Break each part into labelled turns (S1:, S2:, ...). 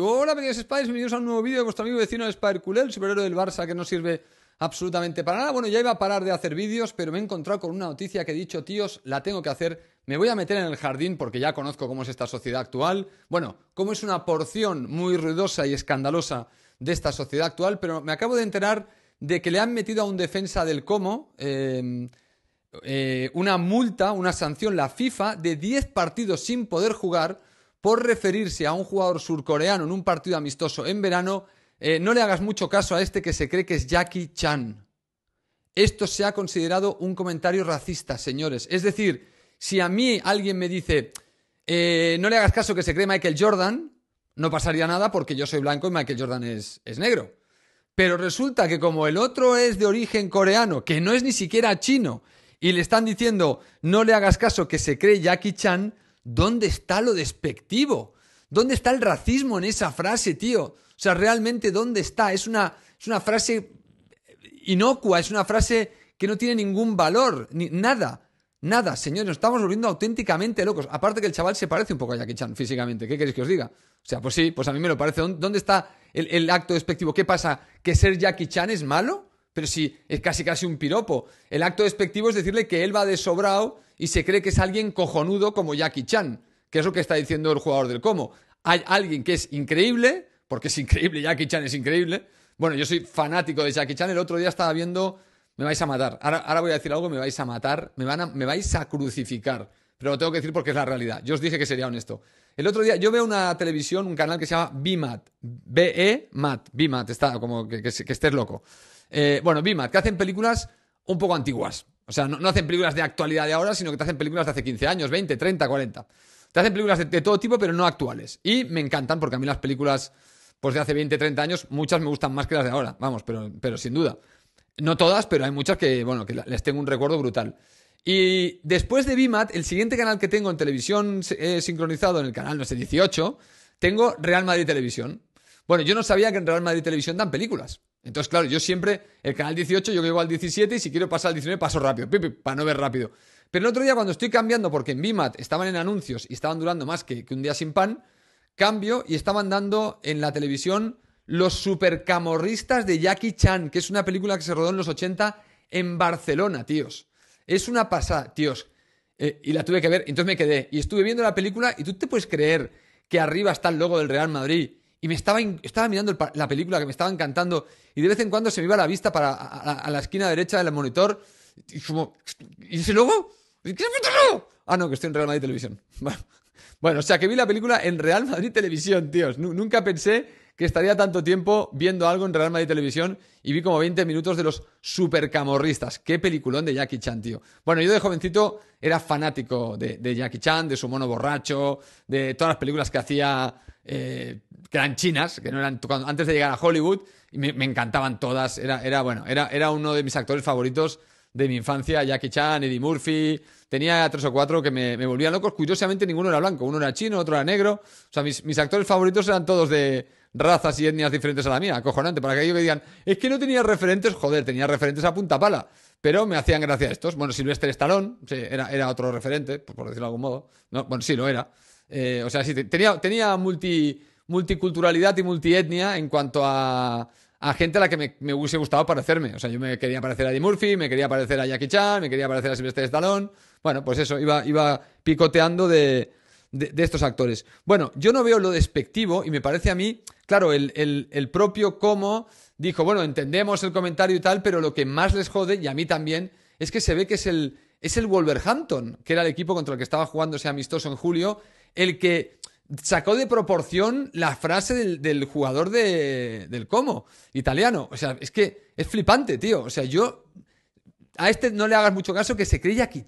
S1: Hola, medios Spiders, bienvenidos a un nuevo vídeo de vuestro amigo vecino Spider Kule, el superhéroe del Barça que no sirve absolutamente para nada. Bueno, ya iba a parar de hacer vídeos, pero me he encontrado con una noticia que he dicho, tíos, la tengo que hacer. Me voy a meter en el jardín porque ya conozco cómo es esta sociedad actual. Bueno, cómo es una porción muy ruidosa y escandalosa de esta sociedad actual, pero me acabo de enterar de que le han metido a un defensa del cómo, em, eh, una multa, una sanción, la FIFA, de 10 partidos sin poder jugar por referirse a un jugador surcoreano en un partido amistoso en verano, eh, no le hagas mucho caso a este que se cree que es Jackie Chan. Esto se ha considerado un comentario racista, señores. Es decir, si a mí alguien me dice, eh, no le hagas caso que se cree Michael Jordan, no pasaría nada porque yo soy blanco y Michael Jordan es, es negro. Pero resulta que como el otro es de origen coreano, que no es ni siquiera chino, y le están diciendo, no le hagas caso que se cree Jackie Chan, ¿Dónde está lo despectivo? ¿Dónde está el racismo en esa frase, tío? O sea, realmente, ¿dónde está? Es una, frase inocua, es una frase que no tiene ningún valor, ni nada. Nada, señores, nos estamos volviendo auténticamente locos. Aparte que el chaval se parece un poco a Jackie Chan físicamente, ¿qué queréis que os diga? O sea, pues sí, pues a mí me lo parece. ¿Dónde está el, el acto despectivo? ¿Qué pasa? ¿Que ser Jackie Chan es malo? Pero sí, es casi casi un piropo. El acto despectivo es decirle que él va de sobrado y se cree que es alguien cojonudo como Jackie Chan, que es lo que está diciendo el jugador del Como. Hay alguien que es increíble, porque es increíble, Jackie Chan es increíble. Bueno, yo soy fanático de Jackie Chan. El otro día estaba viendo. Me vais a matar. Ahora, voy a decir algo, me vais a matar. Me, vais a crucificar. Pero lo tengo que decir porque es la realidad. Yo os dije que sería honesto. El otro día yo veo una televisión, un canal que se llama B-MAT. e mat BMAT, está como que estés loco. Eh, bueno, Bimat, que hacen películas un poco antiguas. O sea, no, hacen películas de actualidad de ahora, sino que te hacen películas de hace 15 años, 20, 30, 40. Te hacen películas de, todo tipo, pero no actuales. Y me encantan, porque a mí las películas pues de hace 20, 30 años, muchas me gustan más que las de ahora, vamos, pero, sin duda. No todas, pero hay muchas que, bueno, que les tengo un recuerdo brutal. Y después de BIMAT, el siguiente canal que tengo en televisión eh, sincronizado en el canal, no sé, 18, tengo Real Madrid Televisión. Bueno, yo no sabía que en Real Madrid Televisión dan películas. Entonces, claro, yo siempre, el canal 18, yo llego al 17 y si quiero pasar al 19 paso rápido, para no ver rápido. Pero el otro día cuando estoy cambiando, porque en Bimat estaban en anuncios y estaban durando más que, un día sin pan, cambio y estaban dando en la televisión Los Supercamorristas de Jackie Chan, que es una película que se rodó en los 80 en Barcelona, tíos. Es una pasada, tíos. Eh, y la tuve que ver, entonces me quedé. Y estuve viendo la película y tú te puedes creer que arriba está el logo del Real Madrid y me estaba, mirando la película que me estaba encantando y de vez en cuando se me iba la vista para a, la esquina derecha del monitor y como, ¿y ese logo? ¿Qué logo? Ah, no, que estoy en Real Madrid Televisión. Bueno, o sea que vi la película en Real Madrid Televisión, tíos. nunca pensé que estaría tanto tiempo viendo algo en Real Madrid Televisión y vi como 20 minutos de los supercamorristas. Qué peliculón de Jackie Chan, tío. Bueno, yo de jovencito era fanático de, Jackie Chan, de su mono borracho, de todas las películas que hacía eh, que eran chinas, que no eran antes de llegar a Hollywood, y me, encantaban todas. Era, era bueno, era, era uno de mis actores favoritos de mi infancia, Jackie Chan, Eddie Murphy, tenía tres o cuatro que me, me volvían locos, curiosamente ninguno era blanco, uno era chino, otro era negro, o sea, mis, actores favoritos eran todos de razas y etnias diferentes a la mía, acojonante, para que ellos me digan, es que no tenía referentes, joder, tenía referentes a punta pala, pero me hacían gracia estos, bueno, Silvestre Stallone, era, era otro referente, por decirlo de algún modo, no, bueno, sí, lo era, eh, o sea, sí, tenía, tenía multiculturalidad y multietnia en cuanto a a gente a la que me, hubiese gustado parecerme. O sea, yo me quería parecer a Di Murphy, me quería parecer a Jackie Chan, me quería parecer a Sylvester Stallone. Bueno, pues eso, iba, iba picoteando de, estos actores. Bueno, yo no veo lo despectivo y me parece a mí, claro, el, propio como dijo, bueno, entendemos el comentario y tal, pero lo que más les jode, y a mí también, es que se ve que es el, es el Wolverhampton, que era el equipo contra el que estaba jugando ese amistoso en julio, el que sacó de proporción la frase del, jugador de, del Como, italiano. O sea, es que es flipante, tío. O sea, yo. A este no le hagas mucho caso que se cree Jackie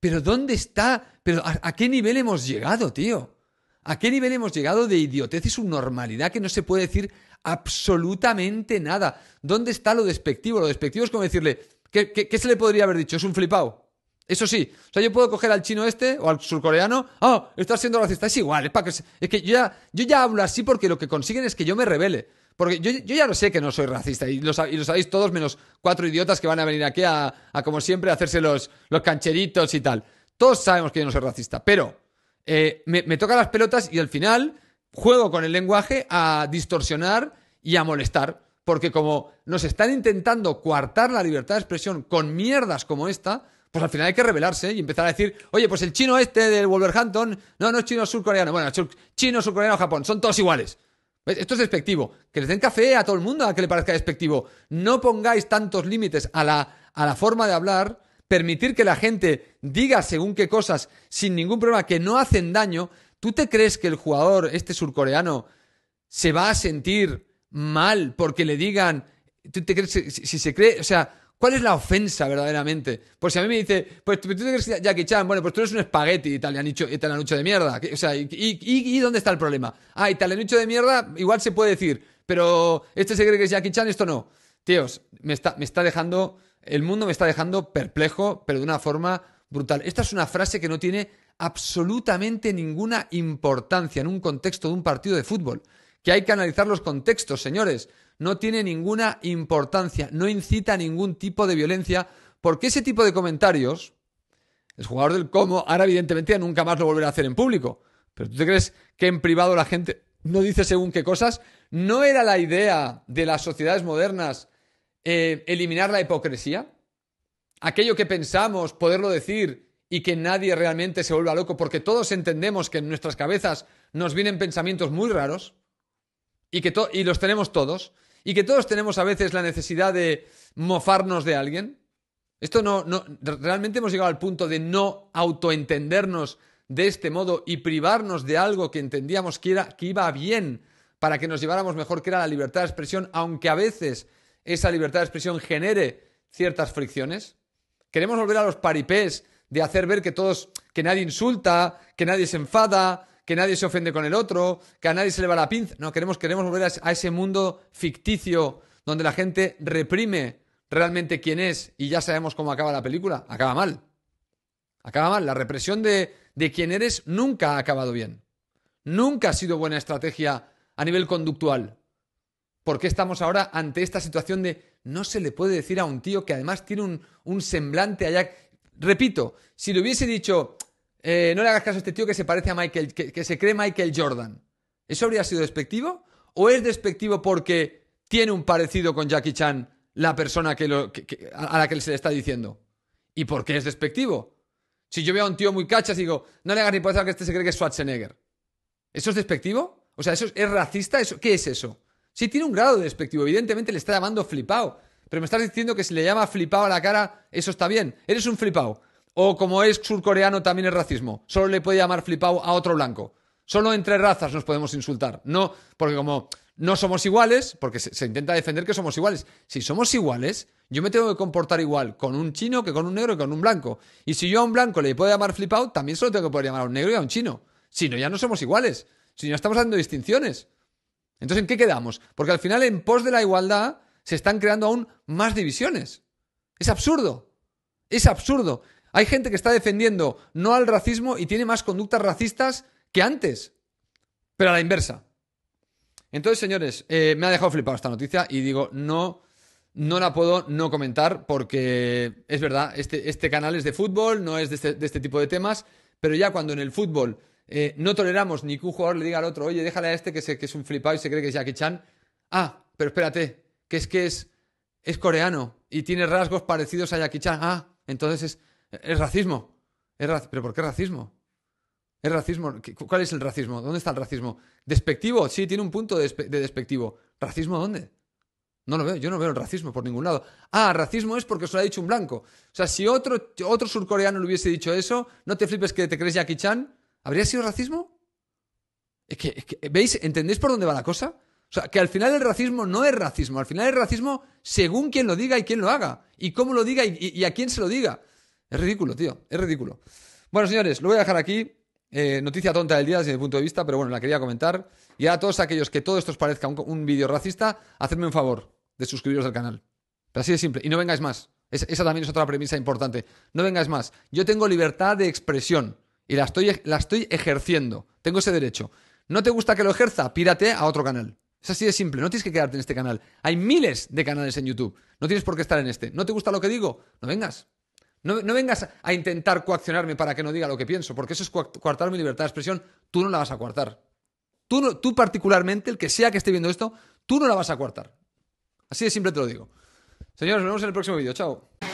S1: Pero ¿dónde está? ¿Pero a, qué nivel hemos llegado, tío? ¿A qué nivel hemos llegado de idiotez y subnormalidad que no se puede decir absolutamente nada? ¿Dónde está lo despectivo? Lo despectivo es como decirle, ¿qué, se le podría haber dicho? ¿Es un flipao eso sí, o sea, yo puedo coger al chino este o al surcoreano, ah, oh, estás siendo racista, es igual, es para que... Es que yo ya, hablo así porque lo que consiguen es que yo me revele. Porque yo, ya lo sé que no soy racista y lo, sabéis todos menos cuatro idiotas que van a venir aquí a, como siempre, a hacerse los, cancheritos y tal. Todos sabemos que yo no soy racista, pero eh, me, me toca las pelotas y al final juego con el lenguaje a distorsionar y a molestar. Porque como nos están intentando coartar la libertad de expresión con mierdas como esta, pues al final hay que rebelarse y empezar a decir, oye, pues el chino este del Wolverhampton, no, no es chino surcoreano, bueno, chino, surcoreano, Japón, son todos iguales. Esto es despectivo. Que les den café a todo el mundo a que le parezca despectivo. No pongáis tantos límites a la, a la forma de hablar, permitir que la gente diga según qué cosas sin ningún problema, que no hacen daño. ¿Tú te crees que el jugador, este surcoreano, se va a sentir mal porque le digan, tú te crees, si se cree, o sea, ¿Cuál es la ofensa verdaderamente? Pues si a mí me dice, pues tú te crees Jackie Chan, bueno, pues tú eres un espagueti la italianucho de mierda. O sea, ¿y, y dónde está el problema? Ah, italianucho de mierda, igual se puede decir, pero este se cree que es Jackie Chan, esto no. Tíos, me está, me está dejando, el mundo me está dejando perplejo, pero de una forma brutal. Esta es una frase que no tiene absolutamente ninguna importancia en un contexto de un partido de fútbol. Que hay que analizar los contextos, señores no tiene ninguna importancia, no incita a ningún tipo de violencia, porque ese tipo de comentarios, el jugador del cómo, ahora evidentemente nunca más lo volverá a hacer en público. Pero tú te crees que en privado la gente no dice según qué cosas? ¿No era la idea de las sociedades modernas eh, eliminar la hipocresía? Aquello que pensamos poderlo decir y que nadie realmente se vuelva loco, porque todos entendemos que en nuestras cabezas nos vienen pensamientos muy raros y que y los tenemos todos, y que todos tenemos a veces la necesidad de mofarnos de alguien. Esto no, realmente hemos llegado al punto de no autoentendernos de este modo y privarnos de algo que entendíamos que, era, que iba bien para que nos lleváramos mejor, que era la libertad de expresión, aunque a veces esa libertad de expresión genere ciertas fricciones. Queremos volver a los paripés de hacer ver que todos, que nadie insulta, que nadie se enfada, que nadie se ofende con el otro, que a nadie se le va la pinza. No, queremos, queremos volver a, ese mundo ficticio donde la gente reprime realmente quién es y ya sabemos cómo acaba la película. Acaba mal. Acaba mal. La represión de, quién eres nunca ha acabado bien. Nunca ha sido buena estrategia a nivel conductual. Porque estamos ahora ante esta situación de no se le puede decir a un tío que además tiene un, un semblante allá? Repito, si le hubiese dicho, eh, no le hagas caso a este tío que se parece a Michael, que, se cree Michael Jordan. ¿Eso habría sido despectivo? ¿O es despectivo porque tiene un parecido con Jackie Chan la persona a la que se le está diciendo? ¿Y por qué es despectivo? Si yo veo a un tío muy cachas y digo, no le hagas ni por que este se cree que es Schwarzenegger. ¿Eso es despectivo? O sea, ¿eso es, racista? ¿Eso, ¿Qué es eso? Sí, tiene un grado de despectivo. Evidentemente le está llamando flipao. Pero me estás diciendo que si le llama flipao a la cara, eso está bien. Eres un flipao. O como es surcoreano también es racismo. Solo le puede llamar flipado a otro blanco. Solo entre razas nos podemos insultar. No, porque como no somos iguales, porque se, intenta defender que somos iguales. Si somos iguales, yo me tengo que comportar igual con un chino que con un negro que con un blanco. Y si yo a un blanco le puedo llamar flipado, también solo tengo que poder llamar a un negro y a un chino. Si no, ya no somos iguales. Si no, estamos haciendo distinciones. Entonces, ¿en qué quedamos? Porque al final, en pos de la igualdad, se están creando aún más divisiones. Es absurdo. Es absurdo. Hay gente que está defendiendo no al racismo y tiene más conductas racistas que antes, pero a la inversa. Entonces, señores, eh, me ha dejado flipado esta noticia y digo, no, no la puedo no comentar porque es verdad, este, este canal es de fútbol, no es de este, este tipo de temas, pero ya cuando en el fútbol eh, no toleramos ni que un jugador le diga al otro, oye, déjale a este que, es un flipado y se cree que es Jackie Chan, ah, pero espérate, que es que es, es coreano y tiene rasgos parecidos a Jackie Chan, ah, entonces es es racismo. Es ¿Pero por qué racismo? ¿Es racismo? ¿Cuál es el racismo? ¿Dónde está el racismo? ¿Despectivo? Sí, tiene un punto de, despectivo. ¿Racismo dónde? No lo veo, yo no veo el racismo por ningún lado. Ah, racismo es porque se lo ha dicho un blanco. O sea, si otro, otro surcoreano le hubiese dicho eso, no te flipes que te crees Jackie Chan, ¿habría sido racismo? que, ¿veis? ¿Entendéis por dónde va la cosa? O sea, que al final el racismo no es racismo, al final el racismo según quien lo diga y quien lo haga, y cómo lo diga y a quién se lo diga. Es ridículo, tío, es ridículo. Bueno, señores, lo voy a dejar aquí. Eh, noticia tonta del día desde mi punto de vista, pero bueno, la quería comentar. Y a todos aquellos que todo esto os parezca un, vídeo racista, hacedme un favor de suscribiros al canal. Pero así de simple. Y no vengáis más. esa también es otra premisa importante. No vengáis más. Yo tengo libertad de expresión y la estoy, la estoy ejerciendo. Tengo ese derecho. ¿No te gusta que lo ejerza? Pírate a otro canal. Es así de simple, no tienes que quedarte en este canal. Hay miles de canales en YouTube. No tienes por qué estar en este. ¿No te gusta lo que digo? No vengas. No, vengas a intentar coaccionarme para que no diga lo que pienso, porque eso es coartar mi libertad de expresión. Tú no la vas a coartar. Tú, tú particularmente, el que sea que esté viendo esto, tú no la vas a coartar. Así de simple te lo digo. Señores, nos vemos en el próximo vídeo. Chao.